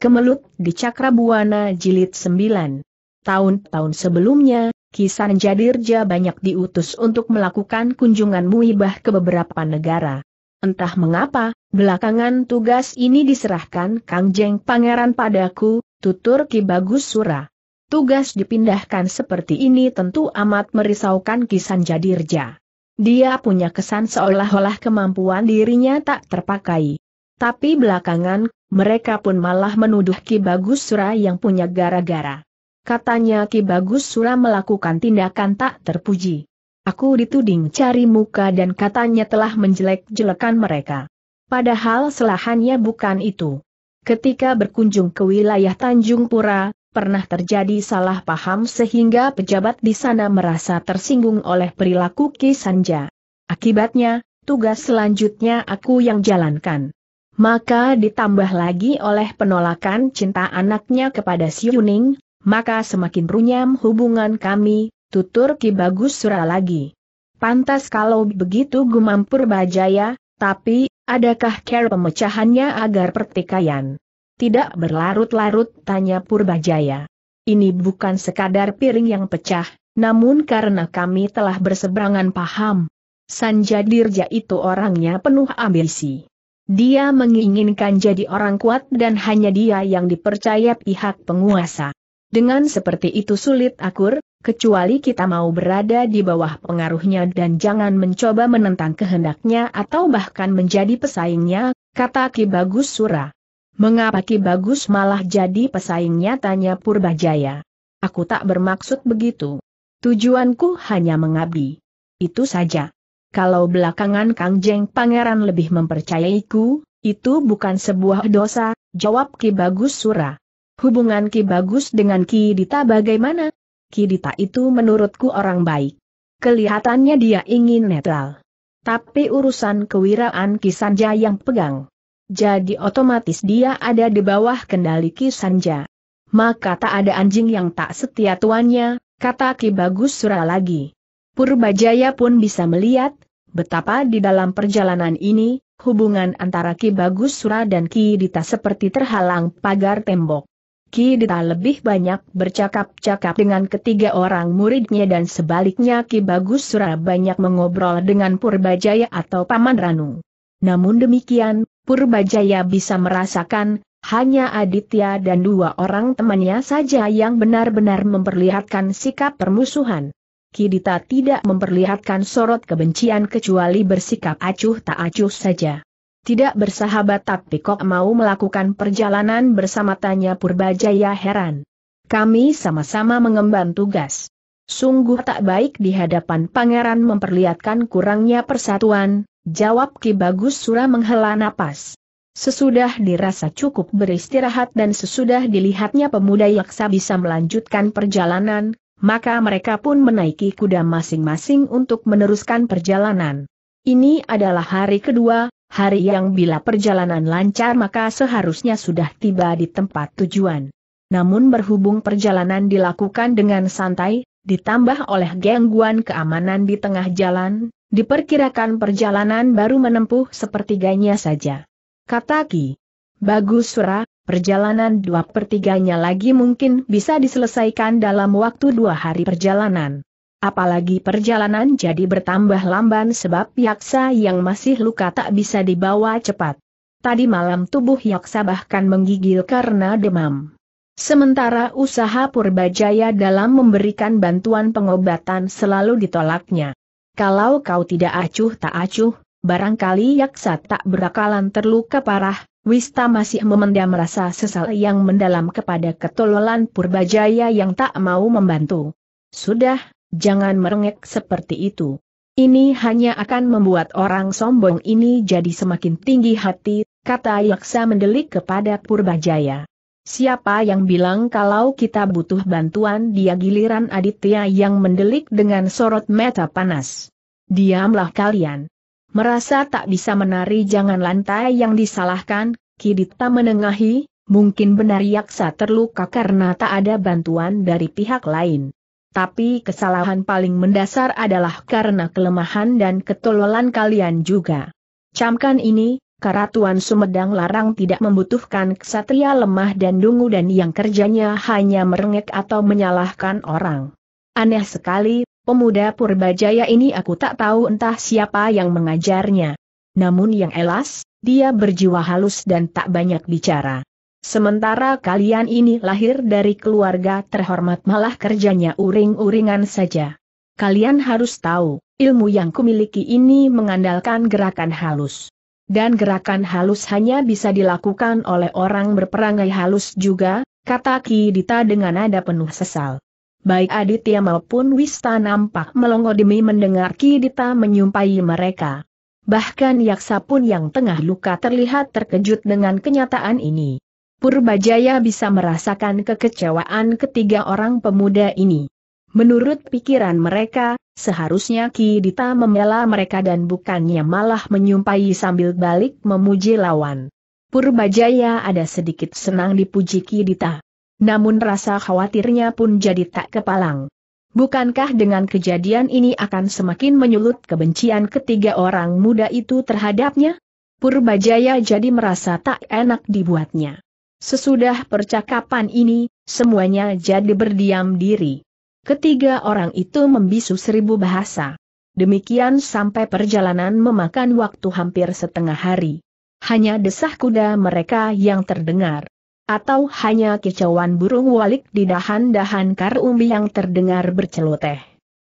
Kemelut di Cakrabuana Jilid 9. Tahun-tahun sebelumnya, Kisan Jadirja banyak diutus untuk melakukan kunjungan muibah ke beberapa negara. Entah mengapa, belakangan tugas ini diserahkan Kang Jeng Pangeran padaku, tutur Ki Bagus Sura. Tugas dipindahkan seperti ini tentu amat merisaukan Kisan Jadirja. Dia punya kesan seolah-olah kemampuan dirinya tak terpakai. Tapi belakangan mereka pun malah menuduh Ki Bagus Sura yang punya gara-gara. Katanya Ki Bagus Sura melakukan tindakan tak terpuji. Aku dituding cari muka dan katanya telah menjelek-jelekan mereka. Padahal selahannya bukan itu. Ketika berkunjung ke wilayah Tanjung Pura, pernah terjadi salah paham sehingga pejabat di sana merasa tersinggung oleh perilaku Ki Sanja. Akibatnya, tugas selanjutnya aku yang jalankan maka ditambah lagi oleh penolakan cinta anaknya kepada si Yuning, maka semakin runyam hubungan kami, tutur Ki Bagus Sura lagi. Pantas kalau begitu gumam Purbajaya, tapi, adakah care pemecahannya agar pertikaian? Tidak berlarut-larut tanya Purbajaya. Ini bukan sekadar piring yang pecah, namun karena kami telah berseberangan paham. Sanjadirja itu orangnya penuh ambisi. Dia menginginkan jadi orang kuat dan hanya dia yang dipercaya pihak penguasa. Dengan seperti itu sulit akur, kecuali kita mau berada di bawah pengaruhnya dan jangan mencoba menentang kehendaknya atau bahkan menjadi pesaingnya, kata Ki Bagus Sura. Mengapa Ki Bagus malah jadi pesaingnya tanya Purbajaya. Aku tak bermaksud begitu. Tujuanku hanya mengabdi. Itu saja kalau belakangan Kang Jeng Pangeran lebih mempercayaiku, itu bukan sebuah dosa, jawab Ki Bagus Sura. Hubungan Ki Bagus dengan Ki Dita bagaimana? Ki Dita itu menurutku orang baik. Kelihatannya dia ingin netral. Tapi urusan kewiraan Ki Sanja yang pegang. Jadi otomatis dia ada di bawah kendali Ki Sanja. Maka tak ada anjing yang tak setia tuannya, kata Ki Bagus Sura lagi. Purbajaya pun bisa melihat, betapa di dalam perjalanan ini, hubungan antara Ki Bagus Sura dan Ki Dita seperti terhalang pagar tembok. Ki Dita lebih banyak bercakap-cakap dengan ketiga orang muridnya dan sebaliknya Ki Bagus Sura banyak mengobrol dengan Purbajaya atau Paman Ranu. Namun demikian, Purbajaya bisa merasakan, hanya Aditya dan dua orang temannya saja yang benar-benar memperlihatkan sikap permusuhan. Kidita tidak memperlihatkan sorot kebencian kecuali bersikap acuh tak acuh saja. Tidak bersahabat tapi kok mau melakukan perjalanan bersama tanya Purbajaya heran. Kami sama-sama mengemban tugas. Sungguh tak baik di hadapan pangeran memperlihatkan kurangnya persatuan, jawab Ki Bagus Sura menghela napas. Sesudah dirasa cukup beristirahat dan sesudah dilihatnya pemuda yaksa bisa melanjutkan perjalanan, maka mereka pun menaiki kuda masing-masing untuk meneruskan perjalanan. Ini adalah hari kedua, hari yang bila perjalanan lancar maka seharusnya sudah tiba di tempat tujuan. Namun berhubung perjalanan dilakukan dengan santai, ditambah oleh gangguan keamanan di tengah jalan, diperkirakan perjalanan baru menempuh sepertiganya saja. Kata Ki. Bagus Surah, perjalanan dua pertiganya lagi mungkin bisa diselesaikan dalam waktu dua hari perjalanan. Apalagi perjalanan jadi bertambah lamban sebab Yaksa yang masih luka tak bisa dibawa cepat. Tadi malam tubuh Yaksa bahkan menggigil karena demam. Sementara usaha Purbajaya dalam memberikan bantuan pengobatan selalu ditolaknya. Kalau kau tidak acuh tak acuh, barangkali Yaksa tak berakalan terluka parah, Wista masih memendam rasa sesal yang mendalam kepada ketololan Purbajaya yang tak mau membantu. Sudah, jangan merengek seperti itu. Ini hanya akan membuat orang sombong ini jadi semakin tinggi hati, kata Yaksa mendelik kepada Purbajaya. Siapa yang bilang kalau kita butuh bantuan dia giliran Aditya yang mendelik dengan sorot mata panas. Diamlah kalian. Merasa tak bisa menari jangan lantai yang disalahkan, Kidita menengahi, mungkin benar Yaksa terluka karena tak ada bantuan dari pihak lain. Tapi kesalahan paling mendasar adalah karena kelemahan dan ketololan kalian juga. Camkan ini, Karatuan Sumedang Larang tidak membutuhkan kesatria lemah dan dungu dan yang kerjanya hanya merengek atau menyalahkan orang. Aneh sekali, Pemuda Purbajaya ini aku tak tahu entah siapa yang mengajarnya. Namun yang elas, dia berjiwa halus dan tak banyak bicara. Sementara kalian ini lahir dari keluarga terhormat malah kerjanya uring-uringan saja. Kalian harus tahu, ilmu yang kumiliki ini mengandalkan gerakan halus. Dan gerakan halus hanya bisa dilakukan oleh orang berperangai halus juga, kata Ki Dita dengan nada penuh sesal baik Aditya maupun Wista nampak melongo demi mendengar Kidita menyumpai mereka. Bahkan Yaksa pun yang tengah luka terlihat terkejut dengan kenyataan ini. Purbajaya bisa merasakan kekecewaan ketiga orang pemuda ini. Menurut pikiran mereka, seharusnya Kidita membela mereka dan bukannya malah menyumpai sambil balik memuji lawan. Purbajaya ada sedikit senang dipuji Kidita. Namun rasa khawatirnya pun jadi tak kepalang. Bukankah dengan kejadian ini akan semakin menyulut kebencian ketiga orang muda itu terhadapnya? Purbajaya jadi merasa tak enak dibuatnya. Sesudah percakapan ini, semuanya jadi berdiam diri. Ketiga orang itu membisu seribu bahasa. Demikian sampai perjalanan memakan waktu hampir setengah hari. Hanya desah kuda mereka yang terdengar atau hanya kicauan burung walik di dahan-dahan karumbi yang terdengar berceloteh.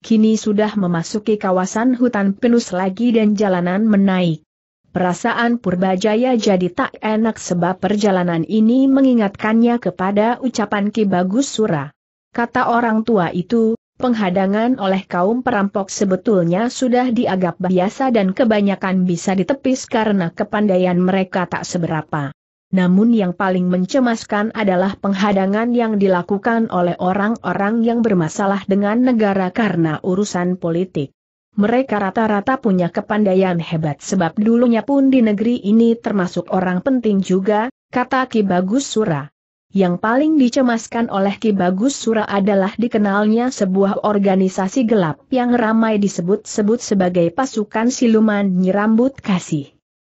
Kini sudah memasuki kawasan hutan pinus lagi dan jalanan menaik. Perasaan Purbajaya jadi tak enak sebab perjalanan ini mengingatkannya kepada ucapan Ki Bagus Sura. Kata orang tua itu, penghadangan oleh kaum perampok sebetulnya sudah dianggap biasa dan kebanyakan bisa ditepis karena kepandaian mereka tak seberapa namun yang paling mencemaskan adalah penghadangan yang dilakukan oleh orang-orang yang bermasalah dengan negara karena urusan politik. Mereka rata-rata punya kepandaian hebat sebab dulunya pun di negeri ini termasuk orang penting juga, kata Ki Bagus Sura. Yang paling dicemaskan oleh Ki Bagus Sura adalah dikenalnya sebuah organisasi gelap yang ramai disebut-sebut sebagai pasukan siluman nyirambut kasih.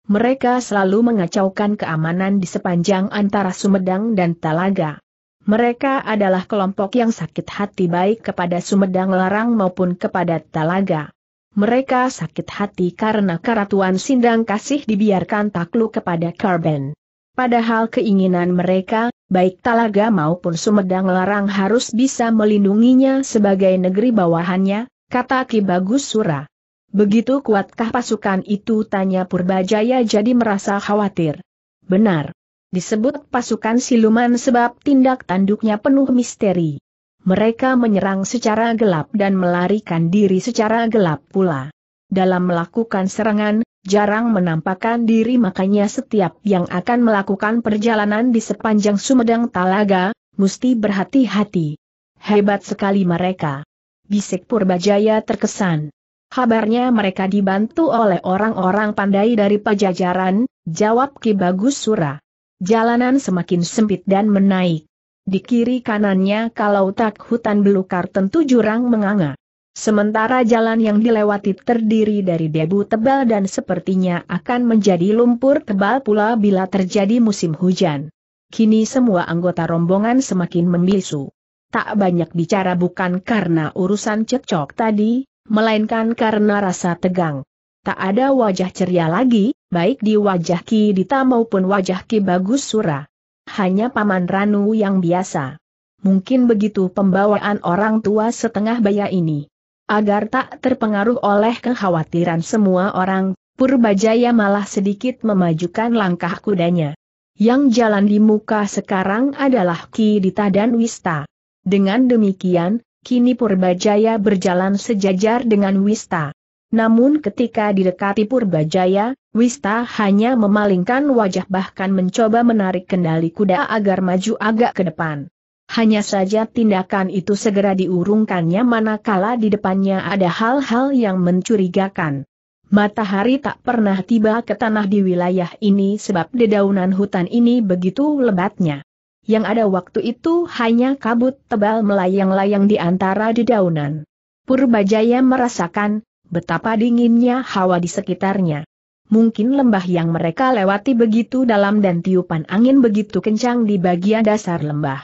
Mereka selalu mengacaukan keamanan di sepanjang antara Sumedang dan Talaga. Mereka adalah kelompok yang sakit hati baik kepada Sumedang Larang maupun kepada Talaga. Mereka sakit hati karena Karatuan Sindang Kasih dibiarkan takluk kepada Karben. Padahal keinginan mereka, baik Talaga maupun Sumedang Larang harus bisa melindunginya sebagai negeri bawahannya, kata Ki Bagus Sura. Begitu kuatkah pasukan itu tanya Purbajaya jadi merasa khawatir. Benar. Disebut pasukan siluman sebab tindak tanduknya penuh misteri. Mereka menyerang secara gelap dan melarikan diri secara gelap pula. Dalam melakukan serangan, jarang menampakkan diri makanya setiap yang akan melakukan perjalanan di sepanjang Sumedang Talaga, mesti berhati-hati. Hebat sekali mereka. Bisik Purbajaya terkesan. Kabarnya mereka dibantu oleh orang-orang pandai dari pajajaran, jawab Ki Bagus Sura. Jalanan semakin sempit dan menaik. Di kiri kanannya kalau tak hutan belukar tentu jurang menganga. Sementara jalan yang dilewati terdiri dari debu tebal dan sepertinya akan menjadi lumpur tebal pula bila terjadi musim hujan. Kini semua anggota rombongan semakin membisu. Tak banyak bicara bukan karena urusan cekcok tadi, melainkan karena rasa tegang. Tak ada wajah ceria lagi, baik di wajah Ki Dita maupun wajah Ki Bagus Sura. Hanya Paman Ranu yang biasa. Mungkin begitu pembawaan orang tua setengah baya ini. Agar tak terpengaruh oleh kekhawatiran semua orang, Purbajaya malah sedikit memajukan langkah kudanya. Yang jalan di muka sekarang adalah Ki Dita dan Wista. Dengan demikian, kini Purbajaya berjalan sejajar dengan Wista. Namun ketika didekati Purbajaya, Wista hanya memalingkan wajah bahkan mencoba menarik kendali kuda agar maju agak ke depan. Hanya saja tindakan itu segera diurungkannya manakala di depannya ada hal-hal yang mencurigakan. Matahari tak pernah tiba ke tanah di wilayah ini sebab dedaunan hutan ini begitu lebatnya yang ada waktu itu hanya kabut tebal melayang-layang di antara dedaunan. Purbajaya merasakan betapa dinginnya hawa di sekitarnya. Mungkin lembah yang mereka lewati begitu dalam dan tiupan angin begitu kencang di bagian dasar lembah.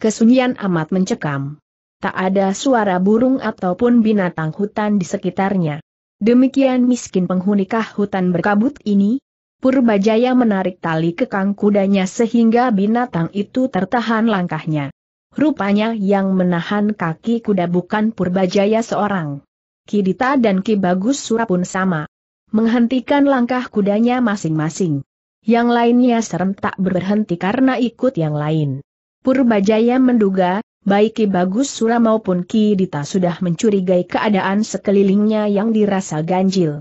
Kesunyian amat mencekam. Tak ada suara burung ataupun binatang hutan di sekitarnya. Demikian miskin penghuni kah hutan berkabut ini, Purbajaya menarik tali kekang kudanya sehingga binatang itu tertahan langkahnya. Rupanya yang menahan kaki kuda bukan Purbajaya seorang. Kidita dan Ki Bagus Sura pun sama. Menghentikan langkah kudanya masing-masing. Yang lainnya serentak berhenti karena ikut yang lain. Purbajaya menduga, baik Ki Bagus Sura maupun Ki sudah mencurigai keadaan sekelilingnya yang dirasa ganjil.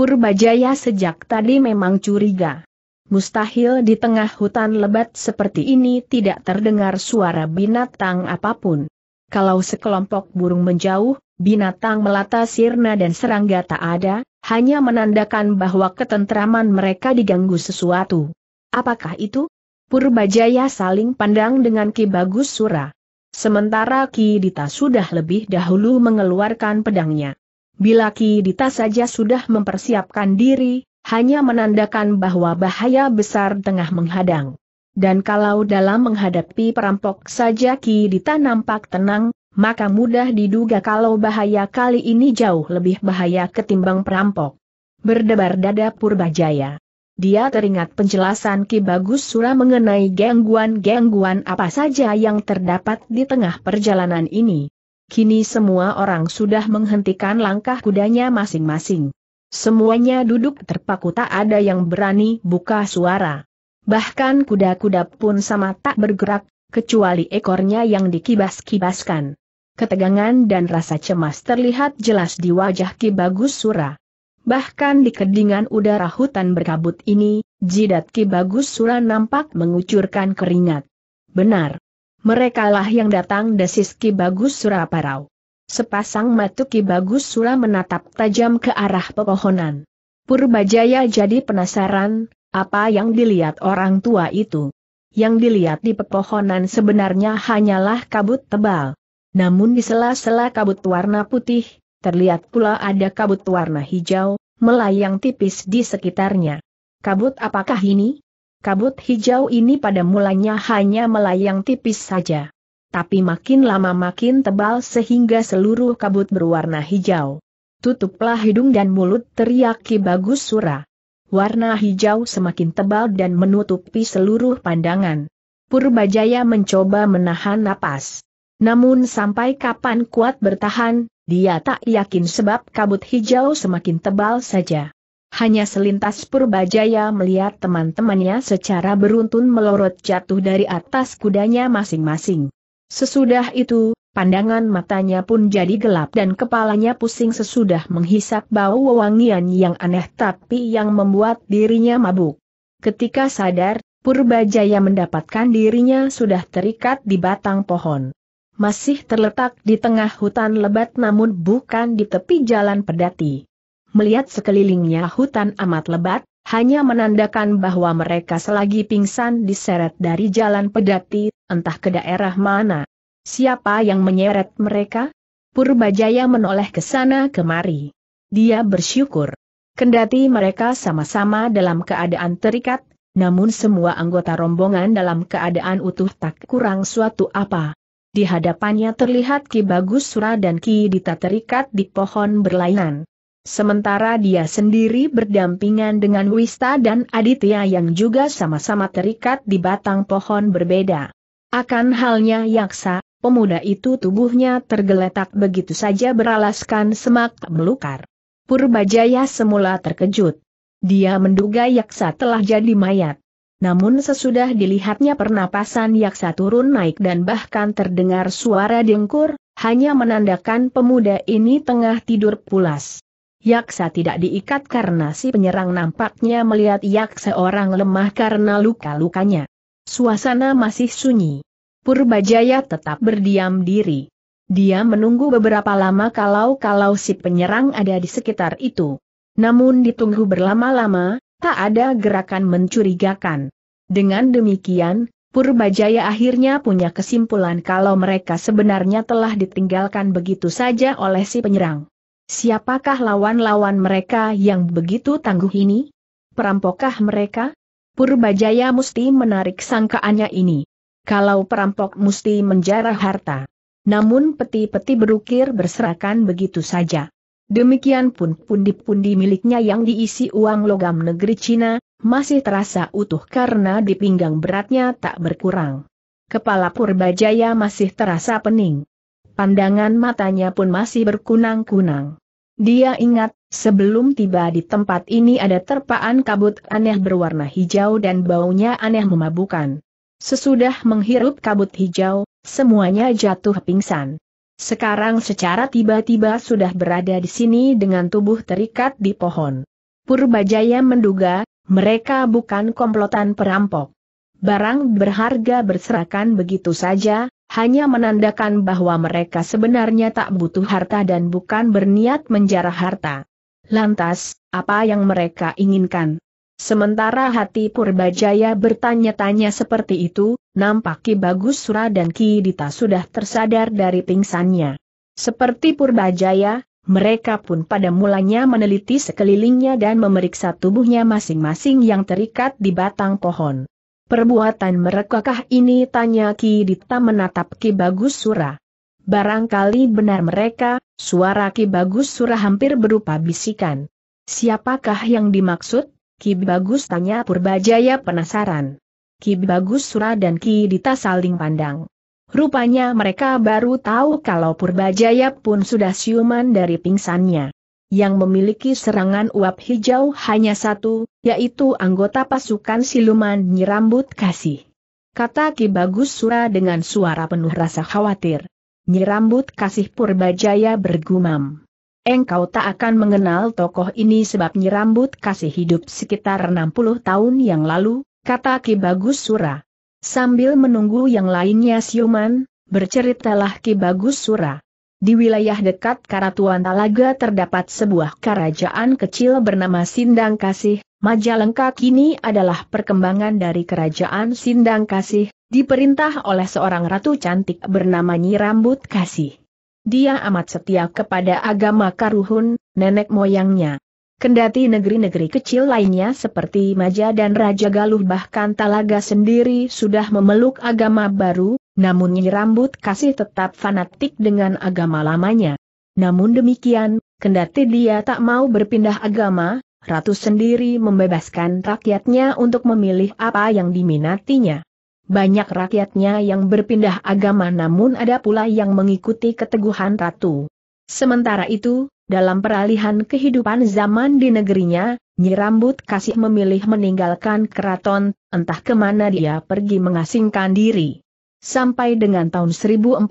Purbajaya sejak tadi memang curiga. Mustahil di tengah hutan lebat seperti ini tidak terdengar suara binatang apapun. Kalau sekelompok burung menjauh, binatang melata sirna dan serangga tak ada, hanya menandakan bahwa ketentraman mereka diganggu sesuatu. Apakah itu? Purbajaya saling pandang dengan Ki Bagus Sura. Sementara Ki Dita sudah lebih dahulu mengeluarkan pedangnya. Bila Ki Dita saja sudah mempersiapkan diri, hanya menandakan bahwa bahaya besar tengah menghadang. Dan kalau dalam menghadapi perampok saja Ki Dita nampak tenang, maka mudah diduga kalau bahaya kali ini jauh lebih bahaya ketimbang perampok. Berdebar dada Purbajaya. Dia teringat penjelasan Ki Bagus Sura mengenai gangguan-gangguan apa saja yang terdapat di tengah perjalanan ini. Kini semua orang sudah menghentikan langkah kudanya masing-masing. Semuanya duduk terpaku tak ada yang berani buka suara. Bahkan kuda-kuda pun sama tak bergerak, kecuali ekornya yang dikibas-kibaskan. Ketegangan dan rasa cemas terlihat jelas di wajah Ki Bagus Sura. Bahkan di kedingan udara hutan berkabut ini, jidat Ki Bagus Sura nampak mengucurkan keringat. Benar, merekalah yang datang desis Ki Bagus Suraparau. Sepasang matu Ki Bagus Sura menatap tajam ke arah pepohonan. Purbajaya jadi penasaran, apa yang dilihat orang tua itu. Yang dilihat di pepohonan sebenarnya hanyalah kabut tebal. Namun di sela-sela kabut warna putih, terlihat pula ada kabut warna hijau, melayang tipis di sekitarnya. Kabut apakah ini? kabut hijau ini pada mulanya hanya melayang tipis saja. Tapi makin lama makin tebal sehingga seluruh kabut berwarna hijau. Tutuplah hidung dan mulut teriak Ki Bagus Sura. Warna hijau semakin tebal dan menutupi seluruh pandangan. Purbajaya mencoba menahan napas. Namun sampai kapan kuat bertahan, dia tak yakin sebab kabut hijau semakin tebal saja. Hanya selintas Purbajaya melihat teman-temannya secara beruntun melorot jatuh dari atas kudanya masing-masing. Sesudah itu, pandangan matanya pun jadi gelap dan kepalanya pusing sesudah menghisap bau wewangian yang aneh tapi yang membuat dirinya mabuk. Ketika sadar, Purbajaya mendapatkan dirinya sudah terikat di batang pohon masih terletak di tengah hutan lebat namun bukan di tepi jalan pedati melihat sekelilingnya hutan amat lebat, hanya menandakan bahwa mereka selagi pingsan diseret dari jalan pedati, entah ke daerah mana. Siapa yang menyeret mereka? Purbajaya menoleh ke sana kemari. Dia bersyukur. Kendati mereka sama-sama dalam keadaan terikat, namun semua anggota rombongan dalam keadaan utuh tak kurang suatu apa. Di hadapannya terlihat Ki Bagus Sura dan Ki Dita terikat di pohon berlainan. Sementara dia sendiri berdampingan dengan Wista dan Aditya yang juga sama-sama terikat di batang pohon berbeda. Akan halnya Yaksa, pemuda itu tubuhnya tergeletak begitu saja beralaskan semak belukar. Purbajaya semula terkejut. Dia menduga Yaksa telah jadi mayat. Namun sesudah dilihatnya pernapasan Yaksa turun naik dan bahkan terdengar suara dengkur, hanya menandakan pemuda ini tengah tidur pulas. Yaksa tidak diikat karena si penyerang nampaknya melihat Yaksa orang lemah karena luka-lukanya. Suasana masih sunyi. Purbajaya tetap berdiam diri. Dia menunggu beberapa lama kalau-kalau si penyerang ada di sekitar itu. Namun ditunggu berlama-lama, tak ada gerakan mencurigakan. Dengan demikian, Purbajaya akhirnya punya kesimpulan kalau mereka sebenarnya telah ditinggalkan begitu saja oleh si penyerang. Siapakah lawan-lawan mereka yang begitu tangguh ini? Perampokkah mereka? Purbajaya mesti menarik sangkaannya ini. Kalau perampok mesti menjarah harta. Namun peti-peti berukir berserakan begitu saja. Demikian pun pundi-pundi miliknya yang diisi uang logam negeri Cina, masih terasa utuh karena di pinggang beratnya tak berkurang. Kepala Purbajaya masih terasa pening. Pandangan matanya pun masih berkunang-kunang. Dia ingat, sebelum tiba di tempat ini ada terpaan kabut aneh berwarna hijau dan baunya aneh memabukan. Sesudah menghirup kabut hijau, semuanya jatuh pingsan. Sekarang secara tiba-tiba sudah berada di sini dengan tubuh terikat di pohon. Purbajaya menduga, mereka bukan komplotan perampok. Barang berharga berserakan begitu saja, hanya menandakan bahwa mereka sebenarnya tak butuh harta dan bukan berniat menjarah harta. Lantas, apa yang mereka inginkan? Sementara hati Purbajaya bertanya-tanya seperti itu, nampak Ki Bagus Sura dan Ki Dita sudah tersadar dari pingsannya. Seperti Purbajaya, mereka pun pada mulanya meneliti sekelilingnya dan memeriksa tubuhnya masing-masing yang terikat di batang pohon. Perbuatan merekakah ini tanya Ki Dita menatap Ki Bagus Sura. Barangkali benar mereka, suara Ki Bagus Sura hampir berupa bisikan. Siapakah yang dimaksud? Ki Bagus tanya Purbajaya penasaran. Ki Bagus Sura dan Ki Dita saling pandang. Rupanya mereka baru tahu kalau Purbajaya pun sudah siuman dari pingsannya yang memiliki serangan uap hijau hanya satu, yaitu anggota pasukan siluman Nyirambut Kasih. Kata Ki Bagus Sura dengan suara penuh rasa khawatir. Nyirambut Kasih Purbajaya bergumam. Engkau tak akan mengenal tokoh ini sebab Nyirambut Kasih hidup sekitar 60 tahun yang lalu, kata Ki Bagus Sura. Sambil menunggu yang lainnya siuman, berceritalah Ki Bagus Sura. Di wilayah dekat Karatuan Talaga terdapat sebuah kerajaan kecil bernama Sindang Kasih. Majalengka kini adalah perkembangan dari kerajaan Sindang Kasih, diperintah oleh seorang ratu cantik bernama Nyi Rambut Kasih. Dia amat setia kepada agama Karuhun, nenek moyangnya. Kendati negeri-negeri kecil lainnya seperti Maja dan Raja Galuh bahkan Talaga sendiri sudah memeluk agama baru, namun Nyi Rambut Kasih tetap fanatik dengan agama lamanya. Namun demikian, kendati dia tak mau berpindah agama, Ratu sendiri membebaskan rakyatnya untuk memilih apa yang diminatinya. Banyak rakyatnya yang berpindah agama namun ada pula yang mengikuti keteguhan Ratu. Sementara itu, dalam peralihan kehidupan zaman di negerinya, Nyi Rambut Kasih memilih meninggalkan keraton, entah kemana dia pergi mengasingkan diri. Sampai dengan tahun 1490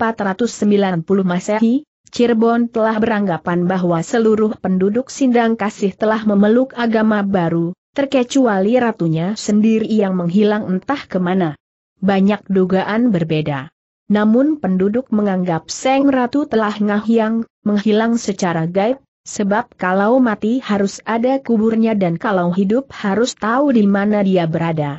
Masehi, Cirebon telah beranggapan bahwa seluruh penduduk Sindang Kasih telah memeluk agama baru, terkecuali ratunya sendiri yang menghilang entah kemana. Banyak dugaan berbeda. Namun penduduk menganggap Seng Ratu telah ngahyang, menghilang secara gaib, sebab kalau mati harus ada kuburnya dan kalau hidup harus tahu di mana dia berada.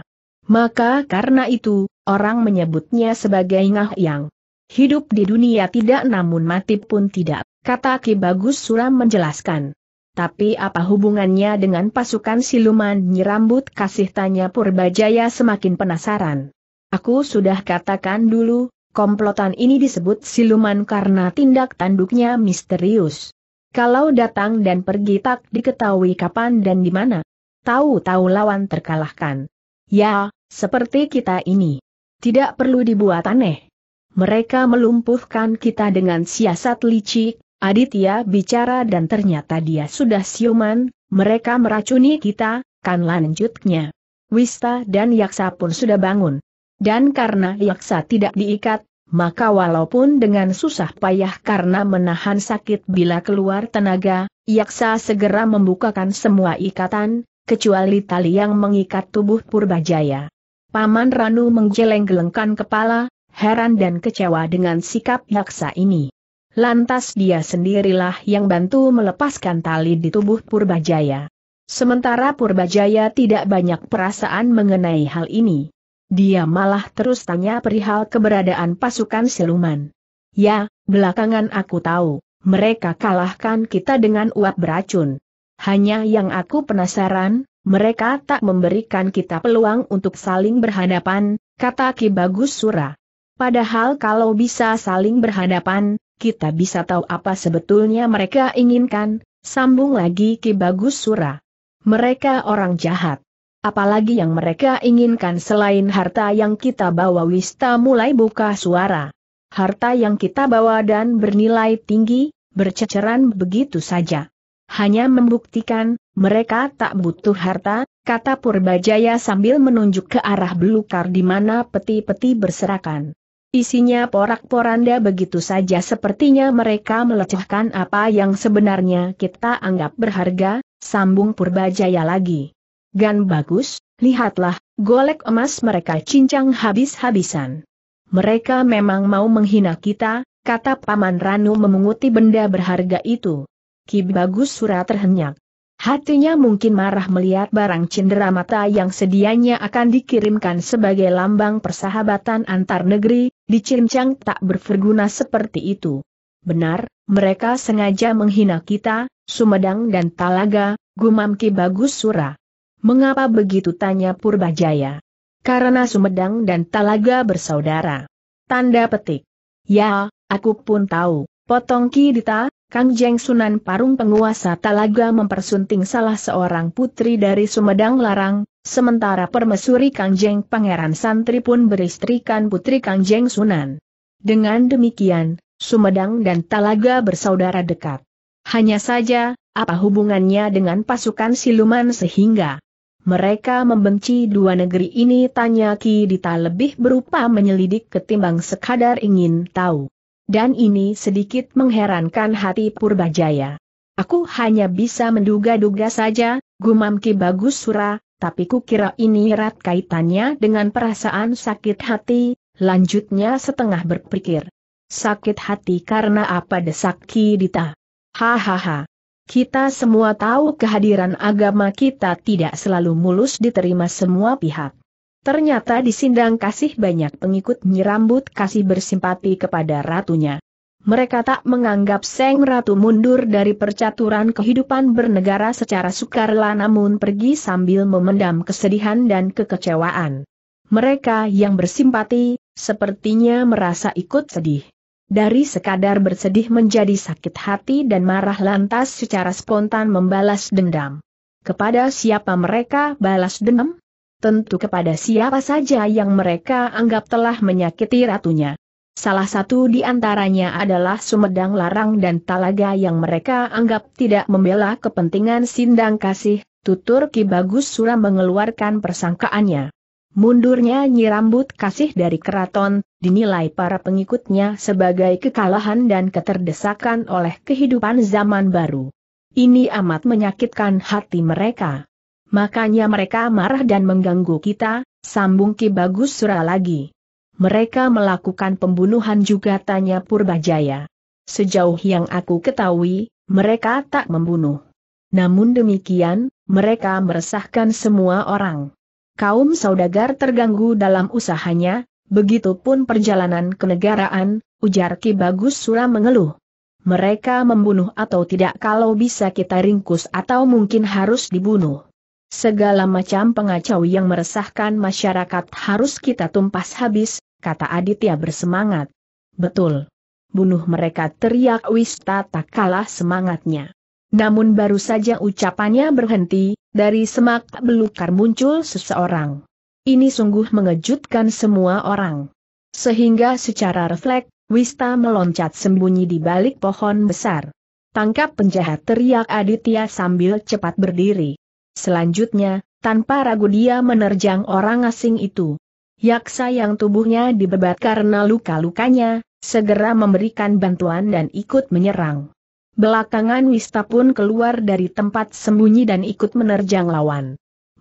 Maka karena itu, Orang menyebutnya sebagai Ngah Yang. Hidup di dunia tidak namun mati pun tidak, kata Ki Bagus Suram menjelaskan. Tapi apa hubungannya dengan pasukan siluman nyirambut kasih tanya Purbajaya semakin penasaran. Aku sudah katakan dulu, komplotan ini disebut siluman karena tindak tanduknya misterius. Kalau datang dan pergi tak diketahui kapan dan di mana. Tahu-tahu lawan terkalahkan. Ya, seperti kita ini. Tidak perlu dibuat aneh. Mereka melumpuhkan kita dengan siasat licik, Aditya bicara dan ternyata dia sudah siuman, mereka meracuni kita, kan lanjutnya. Wista dan Yaksa pun sudah bangun. Dan karena Yaksa tidak diikat, maka walaupun dengan susah payah karena menahan sakit bila keluar tenaga, Yaksa segera membukakan semua ikatan, kecuali tali yang mengikat tubuh Purbajaya. Paman Ranu menggeleng-gelengkan kepala, heran dan kecewa dengan sikap yaksa ini. Lantas dia sendirilah yang bantu melepaskan tali di tubuh Purbajaya. Sementara Purbajaya tidak banyak perasaan mengenai hal ini. Dia malah terus tanya perihal keberadaan pasukan siluman. Ya, belakangan aku tahu, mereka kalahkan kita dengan uap beracun. Hanya yang aku penasaran, mereka tak memberikan kita peluang untuk saling berhadapan, kata Ki Bagus Sura. Padahal kalau bisa saling berhadapan, kita bisa tahu apa sebetulnya mereka inginkan, sambung lagi Ki Bagus Sura. Mereka orang jahat. Apalagi yang mereka inginkan selain harta yang kita bawa Wista mulai buka suara. Harta yang kita bawa dan bernilai tinggi, berceceran begitu saja hanya membuktikan, mereka tak butuh harta, kata Purbajaya sambil menunjuk ke arah belukar di mana peti-peti berserakan. Isinya porak-poranda begitu saja sepertinya mereka melecehkan apa yang sebenarnya kita anggap berharga, sambung Purbajaya lagi. Gan bagus, lihatlah, golek emas mereka cincang habis-habisan. Mereka memang mau menghina kita, kata Paman Ranu memunguti benda berharga itu. Ki Bagus Sura terhenyak. Hatinya mungkin marah melihat barang cindera mata yang sedianya akan dikirimkan sebagai lambang persahabatan antar negeri, dicincang tak berverguna seperti itu. Benar, mereka sengaja menghina kita, Sumedang dan Talaga, gumam Ki Bagus Sura. Mengapa begitu tanya Purbajaya? Karena Sumedang dan Talaga bersaudara. Tanda petik. Ya, aku pun tahu, potong Ki Dita, Kang Jeng Sunan Parung penguasa Talaga mempersunting salah seorang putri dari Sumedang Larang, sementara permesuri Kang Jeng Pangeran Santri pun beristrikan putri Kang Jeng Sunan. Dengan demikian, Sumedang dan Talaga bersaudara dekat. Hanya saja, apa hubungannya dengan pasukan siluman sehingga mereka membenci dua negeri ini tanya Ki Tal lebih berupa menyelidik ketimbang sekadar ingin tahu. Dan ini sedikit mengherankan hati Purbajaya. Aku hanya bisa menduga-duga saja, gumam Ki Bagus Sura, tapi kukira ini erat kaitannya dengan perasaan sakit hati, lanjutnya setengah berpikir. Sakit hati karena apa desak Ki Dita? Hahaha. Kita semua tahu kehadiran agama kita tidak selalu mulus diterima semua pihak. Ternyata di sindang kasih banyak pengikut nyirambut kasih bersimpati kepada ratunya. Mereka tak menganggap Seng Ratu mundur dari percaturan kehidupan bernegara secara sukarela namun pergi sambil memendam kesedihan dan kekecewaan. Mereka yang bersimpati, sepertinya merasa ikut sedih. Dari sekadar bersedih menjadi sakit hati dan marah lantas secara spontan membalas dendam. Kepada siapa mereka balas dendam? tentu kepada siapa saja yang mereka anggap telah menyakiti ratunya. Salah satu di antaranya adalah Sumedang Larang dan Talaga yang mereka anggap tidak membela kepentingan Sindang Kasih, tutur Ki Bagus Suram mengeluarkan persangkaannya. Mundurnya Nyirambut Kasih dari keraton, dinilai para pengikutnya sebagai kekalahan dan keterdesakan oleh kehidupan zaman baru. Ini amat menyakitkan hati mereka. Makanya mereka marah dan mengganggu kita, sambung Ki Bagus Sura lagi. Mereka melakukan pembunuhan juga tanya Purbajaya. Sejauh yang aku ketahui, mereka tak membunuh. Namun demikian, mereka meresahkan semua orang. Kaum saudagar terganggu dalam usahanya, begitupun perjalanan kenegaraan, ujar Ki Bagus Sura mengeluh. Mereka membunuh atau tidak kalau bisa kita ringkus atau mungkin harus dibunuh. Segala macam pengacau yang meresahkan masyarakat harus kita tumpas habis, kata Aditya bersemangat. Betul. Bunuh mereka teriak Wista tak kalah semangatnya. Namun baru saja ucapannya berhenti, dari semak belukar muncul seseorang. Ini sungguh mengejutkan semua orang. Sehingga secara refleks, Wista meloncat sembunyi di balik pohon besar. Tangkap penjahat teriak Aditya sambil cepat berdiri. Selanjutnya, tanpa ragu dia menerjang orang asing itu. Yaksa yang tubuhnya dibebat karena luka-lukanya, segera memberikan bantuan dan ikut menyerang. Belakangan Wista pun keluar dari tempat sembunyi dan ikut menerjang lawan.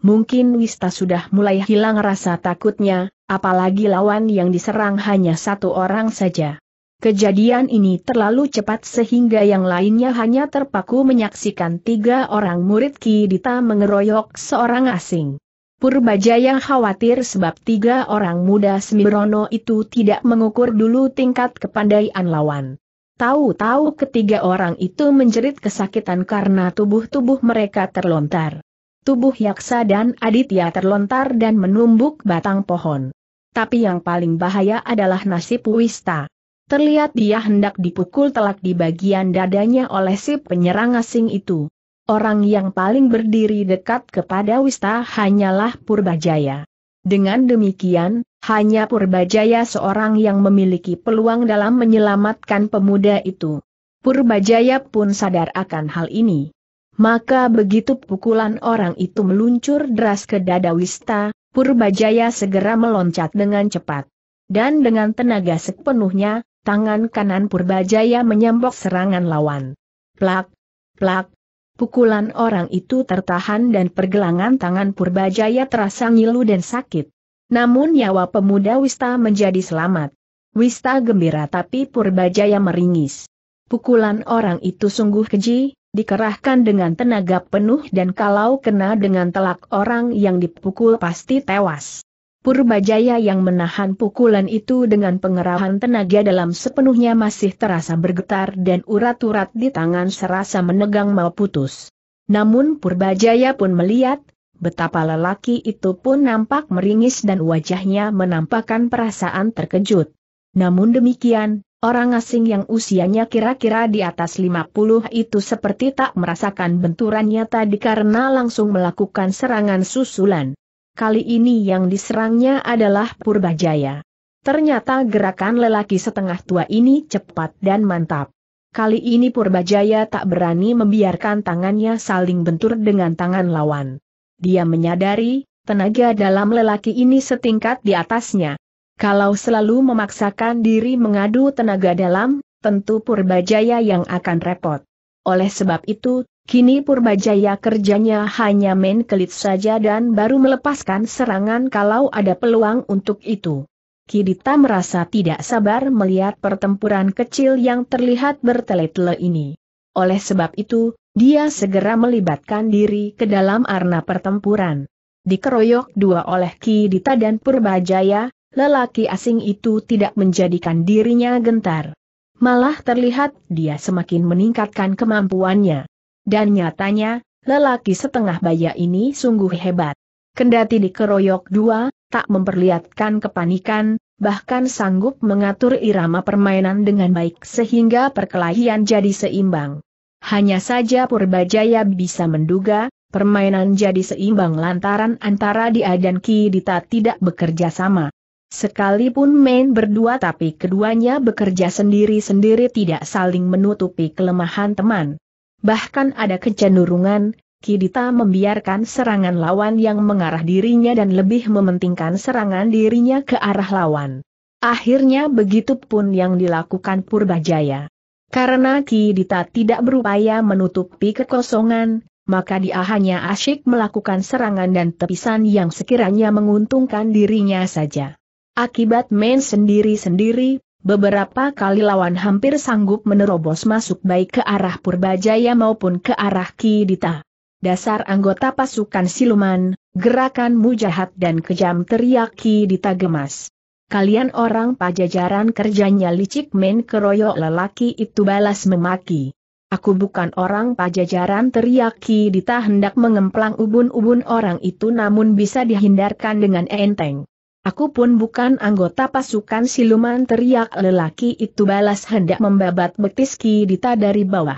Mungkin Wista sudah mulai hilang rasa takutnya, apalagi lawan yang diserang hanya satu orang saja. Kejadian ini terlalu cepat sehingga yang lainnya hanya terpaku menyaksikan tiga orang murid Ki Dita mengeroyok seorang asing. Purbajaya khawatir sebab tiga orang muda Semirono itu tidak mengukur dulu tingkat kepandaian lawan. Tahu-tahu ketiga orang itu menjerit kesakitan karena tubuh-tubuh mereka terlontar. Tubuh Yaksa dan Aditya terlontar dan menumbuk batang pohon. Tapi yang paling bahaya adalah nasib Wista. Terlihat dia hendak dipukul telak di bagian dadanya oleh si penyerang asing itu. Orang yang paling berdiri dekat kepada Wista hanyalah Purbajaya. Dengan demikian, hanya Purbajaya seorang yang memiliki peluang dalam menyelamatkan pemuda itu. Purbajaya pun sadar akan hal ini. Maka begitu pukulan orang itu meluncur deras ke dada Wista, Purbajaya segera meloncat dengan cepat. Dan dengan tenaga sepenuhnya, tangan kanan Purbajaya menyambok serangan lawan. Plak, plak, pukulan orang itu tertahan dan pergelangan tangan Purbajaya terasa ngilu dan sakit. Namun nyawa pemuda Wista menjadi selamat. Wista gembira tapi Purbajaya meringis. Pukulan orang itu sungguh keji, dikerahkan dengan tenaga penuh dan kalau kena dengan telak orang yang dipukul pasti tewas. Purbajaya yang menahan pukulan itu dengan pengerahan tenaga dalam sepenuhnya masih terasa bergetar dan urat-urat di tangan serasa menegang mau putus. Namun Purbajaya pun melihat, betapa lelaki itu pun nampak meringis dan wajahnya menampakkan perasaan terkejut. Namun demikian, orang asing yang usianya kira-kira di atas 50 itu seperti tak merasakan benturannya tadi karena langsung melakukan serangan susulan kali ini yang diserangnya adalah Purbajaya. Ternyata gerakan lelaki setengah tua ini cepat dan mantap. Kali ini Purbajaya tak berani membiarkan tangannya saling bentur dengan tangan lawan. Dia menyadari, tenaga dalam lelaki ini setingkat di atasnya. Kalau selalu memaksakan diri mengadu tenaga dalam, tentu Purbajaya yang akan repot. Oleh sebab itu, Kini Purbajaya kerjanya hanya main kelit saja dan baru melepaskan serangan kalau ada peluang untuk itu. Kidita merasa tidak sabar melihat pertempuran kecil yang terlihat bertele-tele ini. Oleh sebab itu, dia segera melibatkan diri ke dalam arena pertempuran. Dikeroyok dua oleh Kidita dan Purbajaya, lelaki asing itu tidak menjadikan dirinya gentar. Malah terlihat dia semakin meningkatkan kemampuannya. Dan nyatanya, lelaki setengah baya ini sungguh hebat. Kendati dikeroyok dua, tak memperlihatkan kepanikan, bahkan sanggup mengatur irama permainan dengan baik sehingga perkelahian jadi seimbang. Hanya saja Purbajaya bisa menduga, permainan jadi seimbang lantaran antara dia dan Ki dita tidak bekerja sama. Sekalipun main berdua tapi keduanya bekerja sendiri-sendiri tidak saling menutupi kelemahan teman. Bahkan ada kecenderungan, Kidita membiarkan serangan lawan yang mengarah dirinya dan lebih mementingkan serangan dirinya ke arah lawan. Akhirnya begitu pun yang dilakukan Purbajaya. Karena Kidita tidak berupaya menutupi kekosongan, maka dia hanya asyik melakukan serangan dan tepisan yang sekiranya menguntungkan dirinya saja. Akibat main sendiri-sendiri, Beberapa kali lawan hampir sanggup menerobos masuk baik ke arah Purbajaya maupun ke arah Ki Dita. Dasar anggota pasukan siluman, gerakan jahat dan kejam teriak Kidita gemas. Kalian orang pajajaran kerjanya licik men keroyok lelaki itu balas memaki. Aku bukan orang pajajaran teriak Kidita hendak mengemplang ubun-ubun orang itu namun bisa dihindarkan dengan enteng. Aku pun bukan anggota pasukan siluman teriak lelaki itu balas hendak membabat betis Dita dari bawah.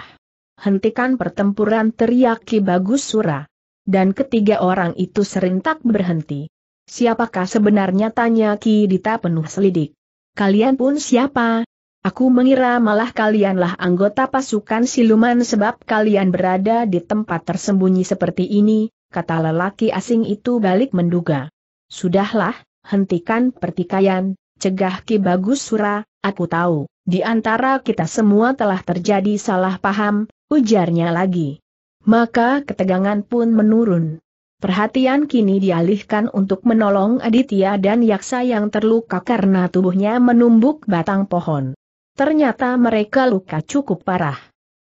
Hentikan pertempuran teriak Ki Bagus Sura. Dan ketiga orang itu serentak berhenti. Siapakah sebenarnya tanya Ki Dita penuh selidik. Kalian pun siapa? Aku mengira malah kalianlah anggota pasukan siluman sebab kalian berada di tempat tersembunyi seperti ini, kata lelaki asing itu balik menduga. Sudahlah, hentikan pertikaian, cegah Ki Bagus Sura, aku tahu, di antara kita semua telah terjadi salah paham, ujarnya lagi. Maka ketegangan pun menurun. Perhatian kini dialihkan untuk menolong Aditya dan Yaksa yang terluka karena tubuhnya menumbuk batang pohon. Ternyata mereka luka cukup parah.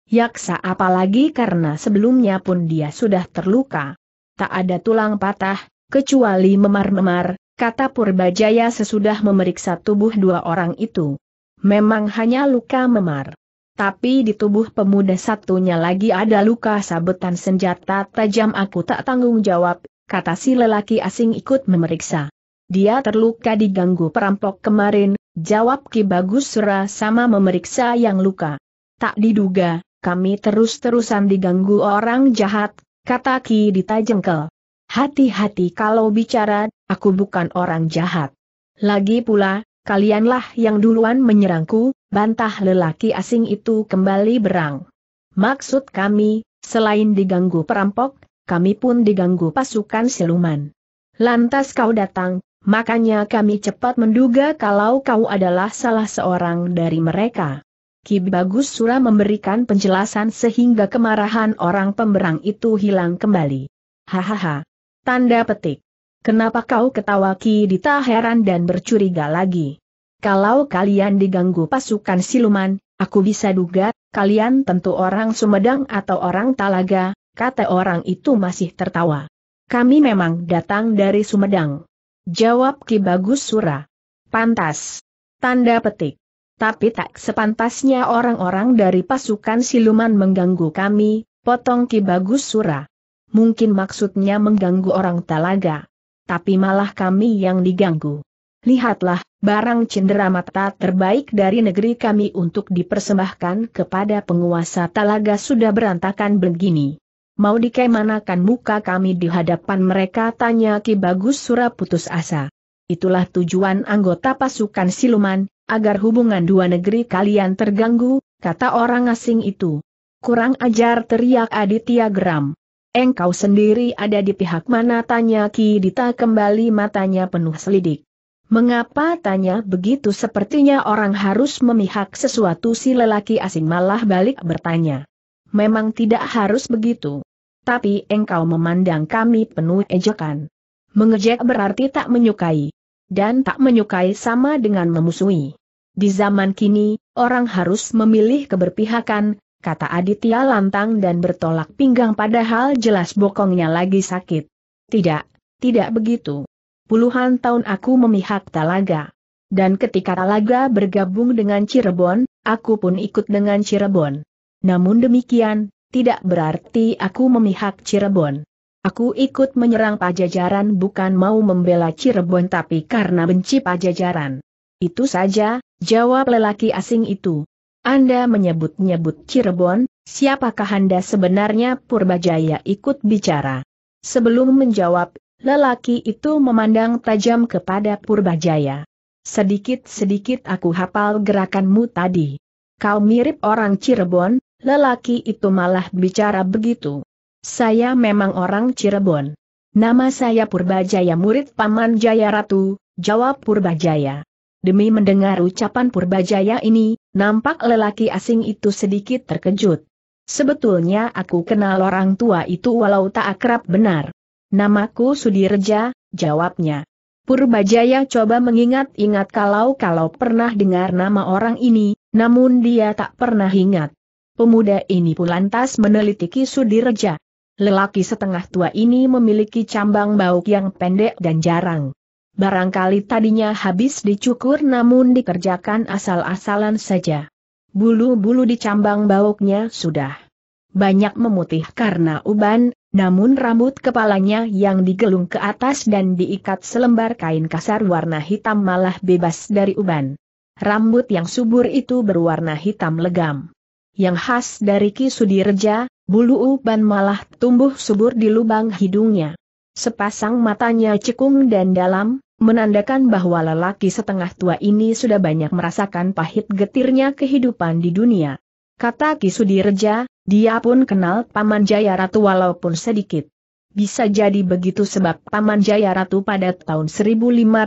Yaksa apalagi karena sebelumnya pun dia sudah terluka. Tak ada tulang patah, kecuali memar-memar, kata Purbajaya sesudah memeriksa tubuh dua orang itu. Memang hanya luka memar. Tapi di tubuh pemuda satunya lagi ada luka sabetan senjata tajam aku tak tanggung jawab, kata si lelaki asing ikut memeriksa. Dia terluka diganggu perampok kemarin, jawab Ki Bagus Sura sama memeriksa yang luka. Tak diduga, kami terus-terusan diganggu orang jahat, kata Ki Dita Jengkel. Hati-hati kalau bicara, Aku bukan orang jahat. Lagi pula, kalianlah yang duluan menyerangku, bantah lelaki asing itu kembali berang. Maksud kami, selain diganggu perampok, kami pun diganggu pasukan siluman. Lantas kau datang, makanya kami cepat menduga kalau kau adalah salah seorang dari mereka. Ki Bagus Sura memberikan penjelasan sehingga kemarahan orang pemberang itu hilang kembali. Hahaha. Tanda petik. Kenapa kau ketawa Ki Dita heran dan bercuriga lagi? Kalau kalian diganggu pasukan siluman, aku bisa duga, kalian tentu orang Sumedang atau orang Talaga, kata orang itu masih tertawa. Kami memang datang dari Sumedang. Jawab Ki Bagus Sura. Pantas. Tanda petik. Tapi tak sepantasnya orang-orang dari pasukan siluman mengganggu kami, potong Ki Bagus Sura. Mungkin maksudnya mengganggu orang talaga tapi malah kami yang diganggu. Lihatlah, barang cenderamata terbaik dari negeri kami untuk dipersembahkan kepada penguasa talaga sudah berantakan begini. Mau dikemanakan muka kami di hadapan mereka tanya Ki Bagus Sura putus asa. Itulah tujuan anggota pasukan siluman, agar hubungan dua negeri kalian terganggu, kata orang asing itu. Kurang ajar teriak Aditya Gram. Engkau sendiri ada di pihak mana tanya Ki Dita kembali matanya penuh selidik. Mengapa tanya begitu sepertinya orang harus memihak sesuatu si lelaki asing malah balik bertanya. Memang tidak harus begitu. Tapi engkau memandang kami penuh ejekan. Mengejek berarti tak menyukai. Dan tak menyukai sama dengan memusuhi. Di zaman kini, orang harus memilih keberpihakan, kata Aditya lantang dan bertolak pinggang padahal jelas bokongnya lagi sakit. Tidak, tidak begitu. Puluhan tahun aku memihak Talaga. Dan ketika Talaga bergabung dengan Cirebon, aku pun ikut dengan Cirebon. Namun demikian, tidak berarti aku memihak Cirebon. Aku ikut menyerang pajajaran bukan mau membela Cirebon tapi karena benci pajajaran. Itu saja, jawab lelaki asing itu. Anda menyebut-nyebut Cirebon, siapakah Anda sebenarnya Purbajaya ikut bicara? Sebelum menjawab, lelaki itu memandang tajam kepada Purbajaya. Sedikit-sedikit aku hafal gerakanmu tadi. Kau mirip orang Cirebon, lelaki itu malah bicara begitu. Saya memang orang Cirebon. Nama saya Purbajaya murid Paman Jaya Ratu, jawab Purbajaya. Demi mendengar ucapan Purbajaya ini, Nampak lelaki asing itu sedikit terkejut. Sebetulnya aku kenal orang tua itu walau tak akrab benar. Namaku Sudirja, jawabnya. Purbajaya coba mengingat-ingat kalau-kalau pernah dengar nama orang ini, namun dia tak pernah ingat. Pemuda ini pun lantas menelitiki Sudirja. Lelaki setengah tua ini memiliki cambang bauk yang pendek dan jarang. Barangkali tadinya habis dicukur namun dikerjakan asal-asalan saja. Bulu-bulu di cambang bauknya sudah banyak memutih karena uban, namun rambut kepalanya yang digelung ke atas dan diikat selembar kain kasar warna hitam malah bebas dari uban. Rambut yang subur itu berwarna hitam legam. Yang khas dari Ki Sudirja, bulu uban malah tumbuh subur di lubang hidungnya. Sepasang matanya cekung dan dalam, Menandakan bahwa lelaki setengah tua ini sudah banyak merasakan pahit getirnya kehidupan di dunia. Kata Kisudireja, dia pun kenal Paman Jaya Ratu walaupun sedikit. Bisa jadi begitu sebab Paman Jaya Ratu pada tahun 1530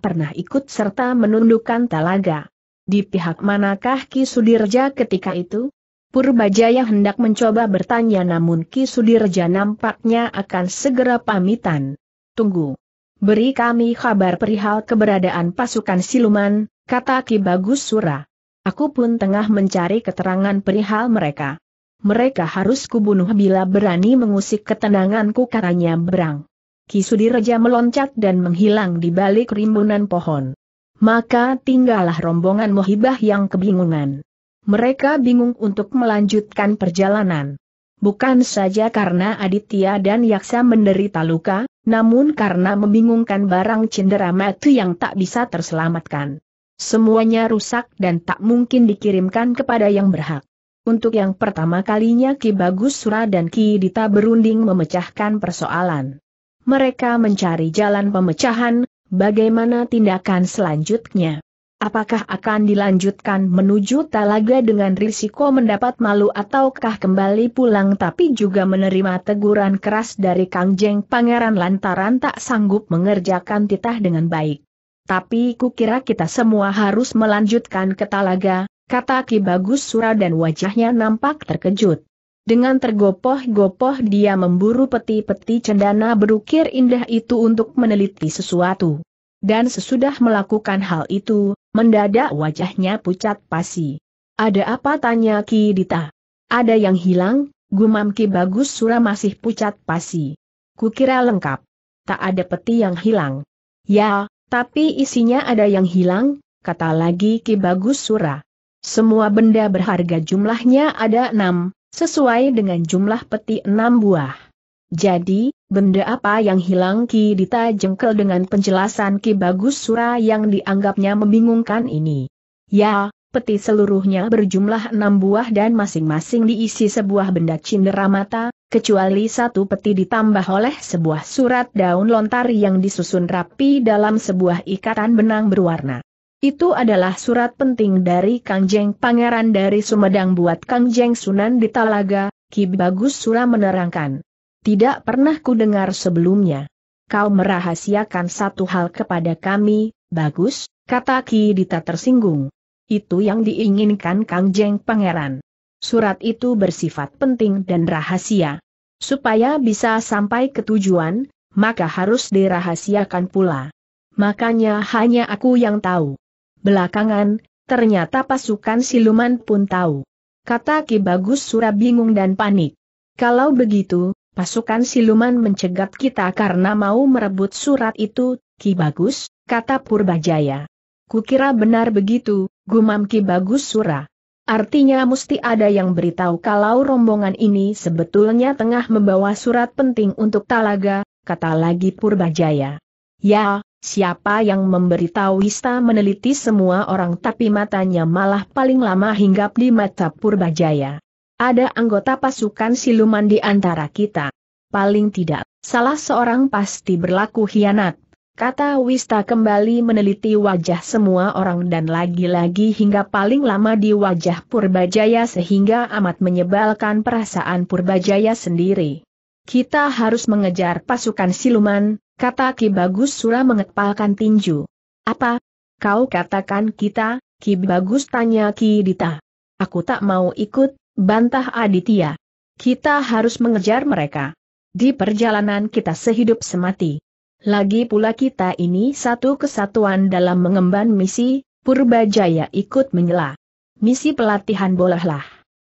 pernah ikut serta menundukkan telaga. Di pihak manakah Ki Sudirja ketika itu? Purbajaya hendak mencoba bertanya namun Ki Sudirja nampaknya akan segera pamitan. Tunggu. Beri kami kabar perihal keberadaan pasukan siluman, kata Ki Bagus Sura. Aku pun tengah mencari keterangan perihal mereka. Mereka harus kubunuh bila berani mengusik ketenanganku katanya berang. Ki Sudireja meloncat dan menghilang di balik rimbunan pohon. Maka tinggallah rombongan muhibah yang kebingungan. Mereka bingung untuk melanjutkan perjalanan. Bukan saja karena Aditya dan Yaksa menderita luka, namun karena membingungkan barang cendera mati yang tak bisa terselamatkan. Semuanya rusak dan tak mungkin dikirimkan kepada yang berhak. Untuk yang pertama kalinya Ki Bagus Sura dan Ki Dita berunding memecahkan persoalan. Mereka mencari jalan pemecahan, bagaimana tindakan selanjutnya. Apakah akan dilanjutkan menuju Talaga dengan risiko mendapat malu ataukah kembali pulang tapi juga menerima teguran keras dari Kang Jeng Pangeran lantaran tak sanggup mengerjakan titah dengan baik. Tapi kukira kita semua harus melanjutkan ke Talaga, kata Ki Bagus Sura dan wajahnya nampak terkejut. Dengan tergopoh-gopoh dia memburu peti-peti cendana berukir indah itu untuk meneliti sesuatu. Dan sesudah melakukan hal itu, Mendadak wajahnya pucat pasi. Ada apa tanya Ki Dita? Ada yang hilang, gumam Ki Bagus Sura masih pucat pasi. Kukira lengkap. Tak ada peti yang hilang. Ya, tapi isinya ada yang hilang, kata lagi Ki Bagus Sura. Semua benda berharga jumlahnya ada enam, sesuai dengan jumlah peti enam buah. Jadi, benda apa yang hilang Ki Dita jengkel dengan penjelasan Ki Bagus Sura yang dianggapnya membingungkan ini. Ya, peti seluruhnya berjumlah enam buah dan masing-masing diisi sebuah benda cinderamata, kecuali satu peti ditambah oleh sebuah surat daun lontar yang disusun rapi dalam sebuah ikatan benang berwarna. Itu adalah surat penting dari Kang Jeng Pangeran dari Sumedang buat Kang Jeng Sunan di Talaga, Ki Bagus Sura menerangkan. Tidak pernah ku dengar sebelumnya. Kau merahasiakan satu hal kepada kami, bagus, kata Ki Dita tersinggung. Itu yang diinginkan Kang Jeng Pangeran. Surat itu bersifat penting dan rahasia. Supaya bisa sampai ke tujuan, maka harus dirahasiakan pula. Makanya hanya aku yang tahu. Belakangan, ternyata pasukan siluman pun tahu. Kata Ki Bagus surabingung bingung dan panik. Kalau begitu, Pasukan siluman mencegat kita karena mau merebut surat itu, Ki Bagus, kata Purbajaya. Kukira benar begitu, gumam Ki Bagus Sura. Artinya mesti ada yang beritahu kalau rombongan ini sebetulnya tengah membawa surat penting untuk Talaga, kata lagi Purbajaya. Ya, Siapa yang memberitahu Wista meneliti semua orang tapi matanya malah paling lama hinggap di mata Purbajaya. Ada anggota pasukan siluman di antara kita. Paling tidak, salah seorang pasti berlaku hianat, kata Wista kembali meneliti wajah semua orang dan lagi-lagi hingga paling lama di wajah Purbajaya sehingga amat menyebalkan perasaan Purbajaya sendiri. Kita harus mengejar pasukan siluman, kata Ki Bagus Sura mengepalkan tinju. Apa? Kau katakan kita, Ki Bagus tanya Ki Dita. Aku tak mau ikut, Bantah Aditya. Kita harus mengejar mereka. Di perjalanan kita sehidup semati. Lagi pula kita ini satu kesatuan dalam mengemban misi, Purba Jaya ikut menyela. Misi pelatihan bolehlah.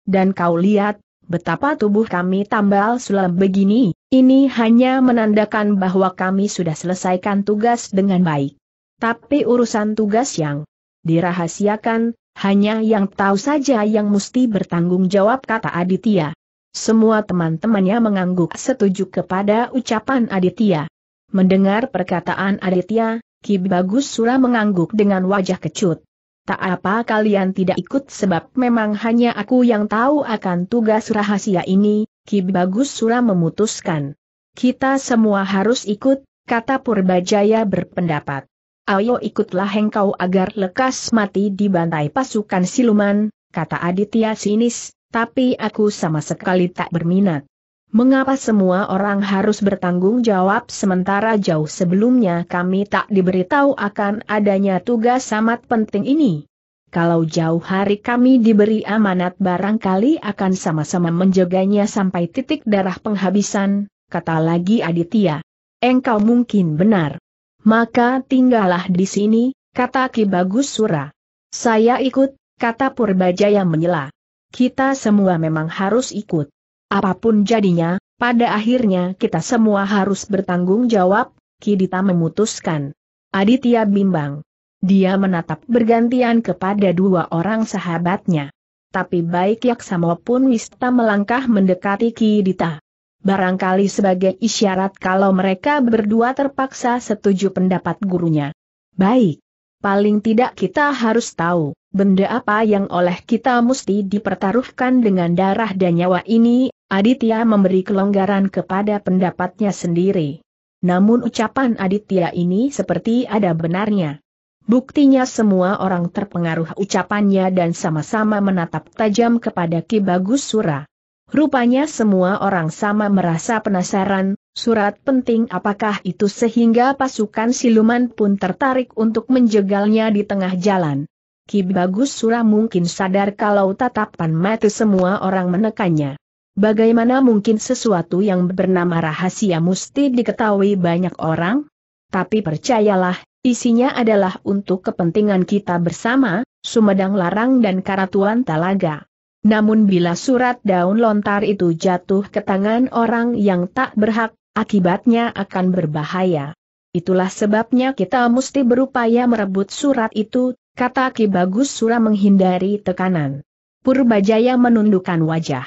Dan kau lihat, betapa tubuh kami tambal sulam begini, ini hanya menandakan bahwa kami sudah selesaikan tugas dengan baik. Tapi urusan tugas yang dirahasiakan, hanya yang tahu saja yang mesti bertanggung jawab kata Aditya. Semua teman-temannya mengangguk setuju kepada ucapan Aditya. Mendengar perkataan Aditya, Ki Bagus Sura mengangguk dengan wajah kecut. Tak apa kalian tidak ikut sebab memang hanya aku yang tahu akan tugas rahasia ini, Ki Bagus Sura memutuskan. Kita semua harus ikut, kata Purbajaya berpendapat ayo ikutlah engkau agar lekas mati di bantai pasukan siluman, kata Aditya sinis, tapi aku sama sekali tak berminat. Mengapa semua orang harus bertanggung jawab sementara jauh sebelumnya kami tak diberitahu akan adanya tugas amat penting ini? Kalau jauh hari kami diberi amanat barangkali akan sama-sama menjaganya sampai titik darah penghabisan, kata lagi Aditya. Engkau mungkin benar. Maka tinggallah di sini, kata Ki Bagus Sura. Saya ikut, kata Purbajaya menyela. Kita semua memang harus ikut. Apapun jadinya, pada akhirnya kita semua harus bertanggung jawab, Ki Dita memutuskan. Aditya bimbang. Dia menatap bergantian kepada dua orang sahabatnya. Tapi baik Yaksa maupun Wista melangkah mendekati Ki Dita barangkali sebagai isyarat kalau mereka berdua terpaksa setuju pendapat gurunya. Baik. Paling tidak kita harus tahu, benda apa yang oleh kita mesti dipertaruhkan dengan darah dan nyawa ini, Aditya memberi kelonggaran kepada pendapatnya sendiri. Namun ucapan Aditya ini seperti ada benarnya. Buktinya semua orang terpengaruh ucapannya dan sama-sama menatap tajam kepada Ki Bagus Surah. Rupanya semua orang sama merasa penasaran, surat penting apakah itu sehingga pasukan siluman pun tertarik untuk menjegalnya di tengah jalan. Ki Bagus Sura mungkin sadar kalau tatapan mata semua orang menekannya. Bagaimana mungkin sesuatu yang bernama rahasia mesti diketahui banyak orang? Tapi percayalah, isinya adalah untuk kepentingan kita bersama, Sumedang Larang dan Karatuan Talaga. Namun bila surat daun lontar itu jatuh ke tangan orang yang tak berhak, akibatnya akan berbahaya. Itulah sebabnya kita mesti berupaya merebut surat itu, kata Ki Bagus Sura menghindari tekanan. Purbajaya menundukkan wajah.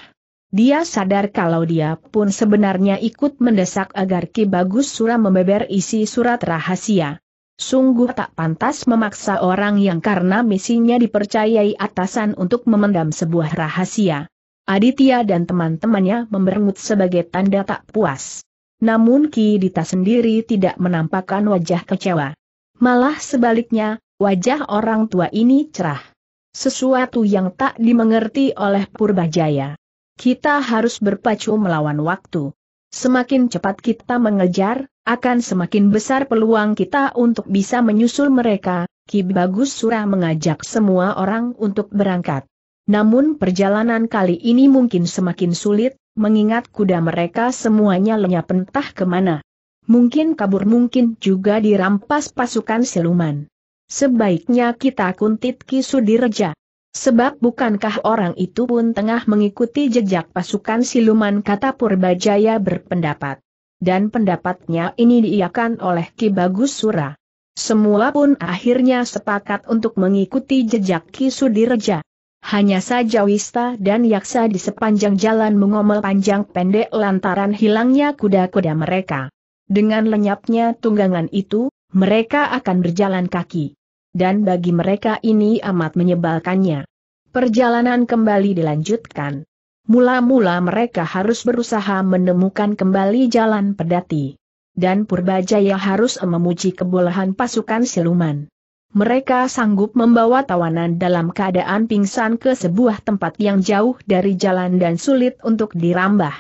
Dia sadar kalau dia pun sebenarnya ikut mendesak agar Ki Bagus Sura membeber isi surat rahasia. Sungguh tak pantas memaksa orang yang karena misinya dipercayai atasan untuk memendam sebuah rahasia. Aditya dan teman-temannya memberengut sebagai tanda tak puas. Namun Ki Dita sendiri tidak menampakkan wajah kecewa. Malah sebaliknya, wajah orang tua ini cerah. Sesuatu yang tak dimengerti oleh Purbajaya. Kita harus berpacu melawan waktu. Semakin cepat kita mengejar, akan semakin besar peluang kita untuk bisa menyusul mereka, Ki Bagus Surah mengajak semua orang untuk berangkat. Namun perjalanan kali ini mungkin semakin sulit, mengingat kuda mereka semuanya lenyap entah kemana. Mungkin kabur mungkin juga dirampas pasukan siluman. Sebaiknya kita kuntit Ki Sudirja. Sebab bukankah orang itu pun tengah mengikuti jejak pasukan siluman kata Purbajaya berpendapat dan pendapatnya ini diiakan oleh Ki Bagus Sura. Semua pun akhirnya sepakat untuk mengikuti jejak Ki Sudireja. Hanya saja Wista dan Yaksa di sepanjang jalan mengomel panjang pendek lantaran hilangnya kuda-kuda mereka. Dengan lenyapnya tunggangan itu, mereka akan berjalan kaki. Dan bagi mereka ini amat menyebalkannya. Perjalanan kembali dilanjutkan. Mula-mula mereka harus berusaha menemukan kembali jalan pedati. Dan Purbajaya harus memuji kebolehan pasukan siluman. Mereka sanggup membawa tawanan dalam keadaan pingsan ke sebuah tempat yang jauh dari jalan dan sulit untuk dirambah.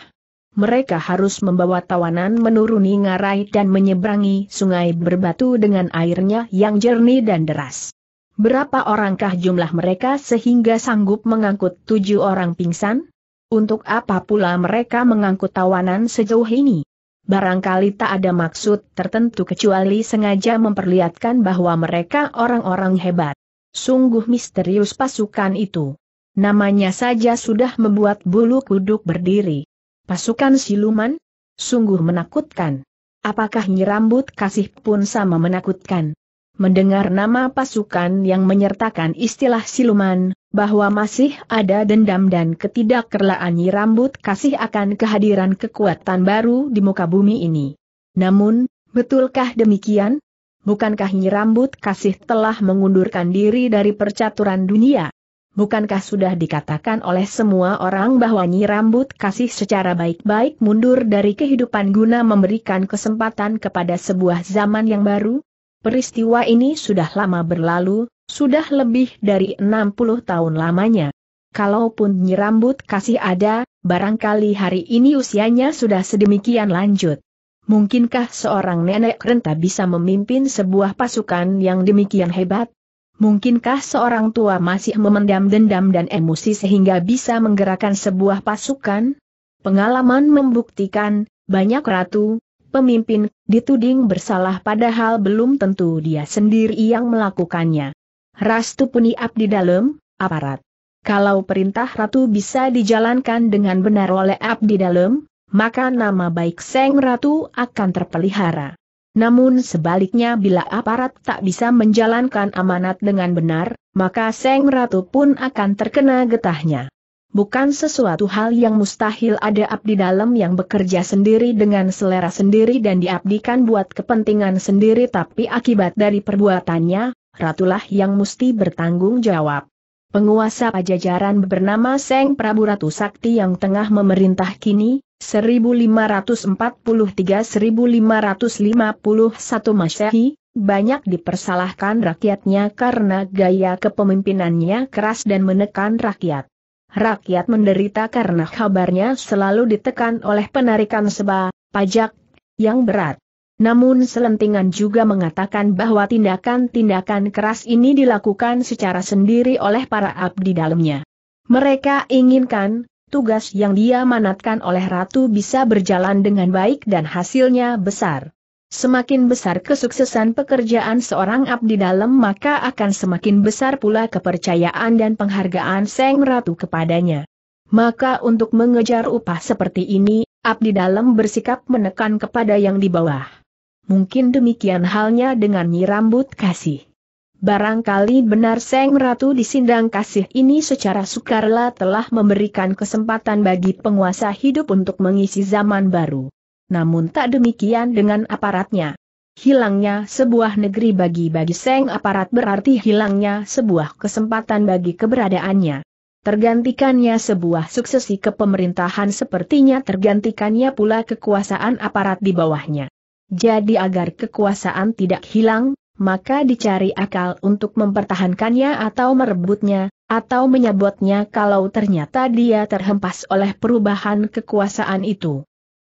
Mereka harus membawa tawanan menuruni ngarai dan menyeberangi sungai berbatu dengan airnya yang jernih dan deras. Berapa orangkah jumlah mereka sehingga sanggup mengangkut tujuh orang pingsan? Untuk apa pula mereka mengangkut tawanan sejauh ini? Barangkali tak ada maksud tertentu kecuali sengaja memperlihatkan bahwa mereka orang-orang hebat. Sungguh misterius pasukan itu. Namanya saja sudah membuat bulu kuduk berdiri. Pasukan siluman? Sungguh menakutkan. Apakah nyirambut kasih pun sama menakutkan? Mendengar nama pasukan yang menyertakan istilah siluman, bahwa masih ada dendam dan ketidakkerlaan rambut kasih akan kehadiran kekuatan baru di muka bumi ini. Namun, betulkah demikian? Bukankah rambut kasih telah mengundurkan diri dari percaturan dunia? Bukankah sudah dikatakan oleh semua orang bahwa Nyi Rambut Kasih secara baik-baik mundur dari kehidupan guna memberikan kesempatan kepada sebuah zaman yang baru? Peristiwa ini sudah lama berlalu, sudah lebih dari 60 tahun lamanya. Kalaupun nyerambut kasih ada, barangkali hari ini usianya sudah sedemikian lanjut. Mungkinkah seorang nenek renta bisa memimpin sebuah pasukan yang demikian hebat? Mungkinkah seorang tua masih memendam dendam dan emosi sehingga bisa menggerakkan sebuah pasukan? Pengalaman membuktikan, banyak ratu, pemimpin, dituding bersalah padahal belum tentu dia sendiri yang melakukannya. Rastu Puni Abdi Dalam, aparat. Kalau perintah Ratu bisa dijalankan dengan benar oleh Abdi Dalam, maka nama baik Seng Ratu akan terpelihara. Namun sebaliknya bila aparat tak bisa menjalankan amanat dengan benar, maka Seng Ratu pun akan terkena getahnya bukan sesuatu hal yang mustahil ada abdi dalam yang bekerja sendiri dengan selera sendiri dan diabdikan buat kepentingan sendiri tapi akibat dari perbuatannya, ratulah yang mesti bertanggung jawab. Penguasa pajajaran bernama Seng Prabu Ratu Sakti yang tengah memerintah kini, 1543-1551 Masehi, banyak dipersalahkan rakyatnya karena gaya kepemimpinannya keras dan menekan rakyat. Rakyat menderita karena kabarnya selalu ditekan oleh penarikan seba, pajak, yang berat. Namun selentingan juga mengatakan bahwa tindakan-tindakan keras ini dilakukan secara sendiri oleh para abdi dalamnya. Mereka inginkan, tugas yang dia manatkan oleh Ratu bisa berjalan dengan baik dan hasilnya besar. Semakin besar kesuksesan pekerjaan seorang abdi dalam maka akan semakin besar pula kepercayaan dan penghargaan Seng Ratu kepadanya. Maka untuk mengejar upah seperti ini, abdi dalam bersikap menekan kepada yang di bawah. Mungkin demikian halnya dengan nyirambut Kasih. Barangkali benar Seng Ratu di sindang kasih ini secara sukarela telah memberikan kesempatan bagi penguasa hidup untuk mengisi zaman baru namun tak demikian dengan aparatnya. Hilangnya sebuah negeri bagi-bagi seng aparat berarti hilangnya sebuah kesempatan bagi keberadaannya. Tergantikannya sebuah suksesi kepemerintahan sepertinya tergantikannya pula kekuasaan aparat di bawahnya. Jadi agar kekuasaan tidak hilang, maka dicari akal untuk mempertahankannya atau merebutnya, atau menyebutnya kalau ternyata dia terhempas oleh perubahan kekuasaan itu.